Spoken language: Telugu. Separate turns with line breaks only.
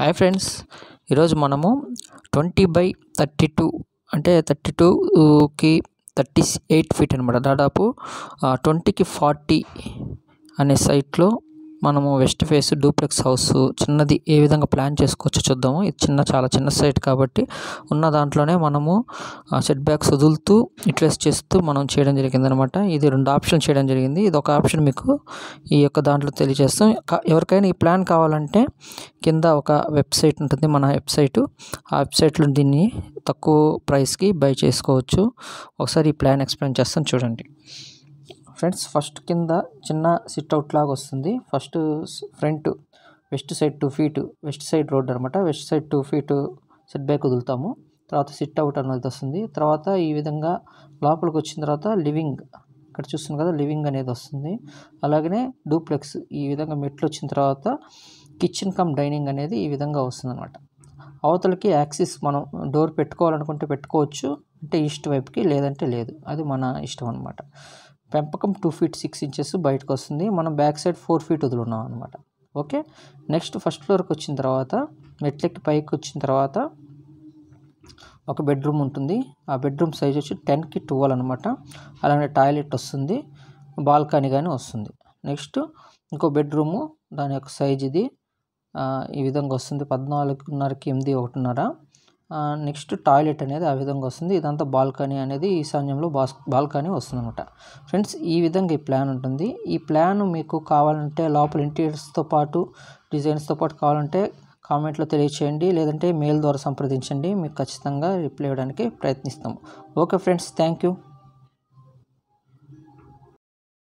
హాయ్ ఫ్రెండ్స్ ఈరోజు మనము ట్వంటీ బై థర్టీ టూ అంటే థర్టీ టూకి థర్టీ ఎయిట్ ఫీట్ అనమాట దాదాపు ట్వంటీకి ఫార్టీ అనే సైట్లో మనము వెస్ట్ ఫేస్ డూప్లెక్స్ హౌస్ చిన్నది ఏ విధంగా ప్లాన్ చేసుకోవచ్చో చూద్దాము ఇది చిన్న చాలా చిన్న సైట్ కాబట్టి ఉన్న దాంట్లోనే మనము సెట్ బ్యాక్స్ వదులుతూ ఇట్లెస్ చేస్తూ మనం చేయడం జరిగిందనమాట ఇది రెండు ఆప్షన్ చేయడం జరిగింది ఇది ఒక ఆప్షన్ మీకు ఈ యొక్క దాంట్లో తెలియజేస్తాం ఎవరికైనా ఈ ప్లాన్ కావాలంటే కింద ఒక వెబ్సైట్ ఉంటుంది మన వెబ్సైట్ ఆ వెబ్సైట్లో దీన్ని తక్కువ ప్రైస్కి బై చేసుకోవచ్చు ఒకసారి ఈ ప్లాన్ ఎక్స్ప్లెయిన్ చేస్తాను చూడండి ఫ్రెండ్స్ ఫస్ట్ కింద చిన్న సిట్ అవుట్ లాగా వస్తుంది first front west side two feet west side road అనమాట west side two feet set back వదులుతాము తర్వాత సిట్ అవుట్ అనేది వస్తుంది తర్వాత ఈ విధంగా లోపలికి వచ్చిన తర్వాత లివింగ్ ఇక్కడ చూస్తుంది కదా లివింగ్ అనేది వస్తుంది అలాగనే డూప్లెక్స్ ఈ విధంగా మెట్లు వచ్చిన తర్వాత కిచెన్ కమ్ డైనింగ్ అనేది ఈ విధంగా వస్తుంది అనమాట అవతలకి యాక్సిస్ మనం డోర్ పెట్టుకోవాలనుకుంటే పెట్టుకోవచ్చు అంటే ఈస్ట్ వైపుకి లేదంటే లేదు అది మన ఇష్టం అనమాట పెంపకం టూ ఫీట్ సిక్స్ ఇంచెస్ బయటకు వస్తుంది మనం బ్యాక్ సైడ్ ఫోర్ ఫీట్ వదులున్నాం అనమాట ఓకే నెక్స్ట్ ఫస్ట్ ఫ్లోర్కి వచ్చిన తర్వాత మెట్లెక్కి పైకి వచ్చిన తర్వాత ఒక బెడ్రూమ్ ఉంటుంది ఆ బెడ్రూమ్ సైజ్ వచ్చి టెన్కి ట్వెల్వ్ అనమాట అలానే టాయిలెట్ వస్తుంది బాల్కనీ కానీ వస్తుంది నెక్స్ట్ ఇంకో బెడ్రూము దాని యొక్క సైజ్ ఇది ఈ విధంగా వస్తుంది పద్నాలుగున్నరకి ఎనిమిది ఒకటిన్నర నెక్స్ట్ టాయిలెట్ అనేది ఆ విధంగా వస్తుంది ఇదంతా బాల్కనీ అనేది ఈశాన్యంలో బాస్ బాల్కనీ వస్తుందన్నమాట ఫ్రెండ్స్ ఈ విధంగా ఈ ప్లాన్ ఉంటుంది ఈ ప్లాన్ మీకు కావాలంటే లోపల ఇంటీరియర్స్తో పాటు డిజైన్స్తో పాటు కావాలంటే కామెంట్లో తెలియచేయండి లేదంటే మెయిల్ ద్వారా సంప్రదించండి మీకు ఖచ్చితంగా రిప్లై ఇవ్వడానికి ప్రయత్నిస్తాము ఓకే ఫ్రెండ్స్ థ్యాంక్ యూ